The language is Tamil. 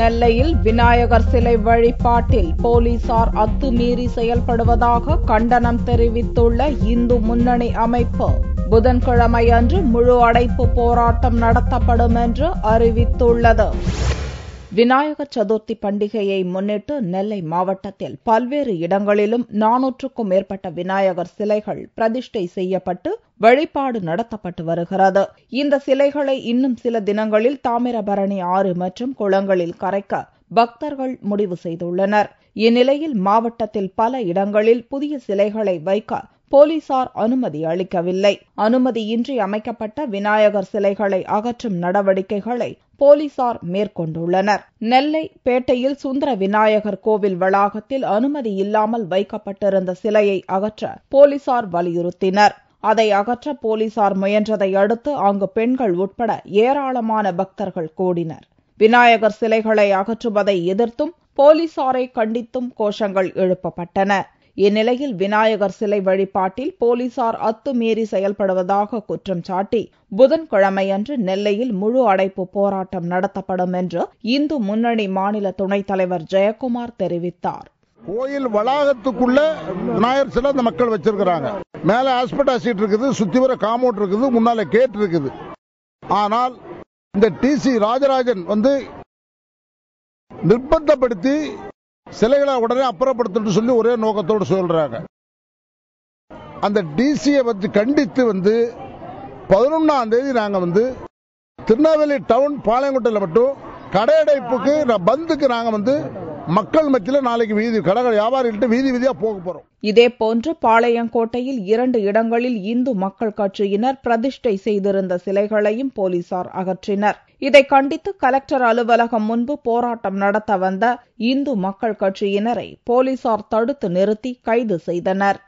நெல்லையில் விநாயகர் சிலை வழிபாட்டில் போலீசார் அத்துமீறி செயல்படுவதாக கண்டனம் தெரிவித்துள்ள இந்து முன்னணி அமைப்பு புதன்கிழமை அன்று முழு அடைப்பு போராட்டம் நடத்தப்படும் என்று அறிவித்துள்ளது விநாயகர் சதுர்த்தி பண்டிகையை முன்னிட்டு நெல்லை மாவட்டத்தில் பல்வேறு இடங்களிலும் நானூற்றுக்கும் மேற்பட்ட விநாயகர் சிலைகள் பிரதிஷ்டை செய்யப்பட்டு வழிபாடு நடத்தப்பட்டு வருகிறது இந்த சிலைகளை இன்னும் சில தினங்களில் தாமிரபரணி ஆறு மற்றும் குளங்களில் கரைக்க பக்தர்கள் முடிவு செய்துள்ளனர் இந்நிலையில் மாவட்டத்தில் பல இடங்களில் புதிய சிலைகளை வைக்க போலீசார் அனுமதி அளிக்கவில்லை அனுமதியின்றி அமைக்கப்பட்ட விநாயகர் சிலைகளை அகற்றும் நடவடிக்கைகளை போலீசார் மேற்கொண்டுள்ளனர் நெல்லை பேட்டையில் சுந்தர விநாயகர் கோவில் வளாகத்தில் அனுமதி இல்லாமல் வைக்கப்பட்டிருந்த சிலையை அகற்ற போலீசார் வலியுறுத்தினர் அதை அகற்ற போலீசார் முயன்றதை அடுத்து அங்கு பெண்கள் உட்பட ஏராளமான பக்தர்கள் கூடினர் விநாயகர் சிலைகளை அகற்றுவதை எதிர்த்தும் போலீசாரை கண்டித்தும் கோஷங்கள் எழுப்பப்பட்டன இந்நிலையில் விநாயகர் சிலை வழிபாட்டில் போலீசார் அத்துமீறி செயல்படுவதாக குற்றம் சாட்டி புதன்கிழமையன்று நெல்லையில் முழு அடைப்பு போராட்டம் நடத்தப்படும் என்று இந்து முன்னணி மாநில துணைத் தலைவர் ஜெயக்குமார் தெரிவித்தார் கோயில் வளாகத்துக்குள்ள விநாயகர் சிலை அந்த மக்கள் வச்சிருக்கிறாங்க மேல சீட் இருக்குது சுத்தி வர காமௌண்ட் இருக்குது முன்னால கேட் இருக்குது ஆனால் இந்த டி சி ராஜராஜன் வந்து நிர்பந்தப்படுத்தி சிலைகளை உடனே அப்புறப்படுத்தணும்னு சொல்லி ஒரே நோக்கத்தோடு சொல்றாங்க அந்த டிசியை வந்து கண்டித்து வந்து பதினொன்னாம் தேதி நாங்க வந்து திருநெல்வேலி டவுன் பாளையங்குட்டையில் மட்டும் கடையடைப்புக்கு பந்துக்கு நாங்க வந்து மக்கள் மத்தியில் நாளைக்கு வீதி கடக வியாபாரிகிட்ட வீதி வீதியா போக போறோம் இதே போன்று பாளையங்கோட்டையில் இரண்டு இடங்களில் இந்து மக்கள் கட்சியினர் பிரதிஷ்டை செய்திருந்த சிலைகளையும் போலீசார் அகற்றினர் இதை கண்டித்து கலெக்டர் அலுவலகம் முன்பு போராட்டம் நடத்த வந்த இந்து மக்கள் கட்சியினரை போலீசார் தடுத்து நிறுத்தி கைது செய்தனர்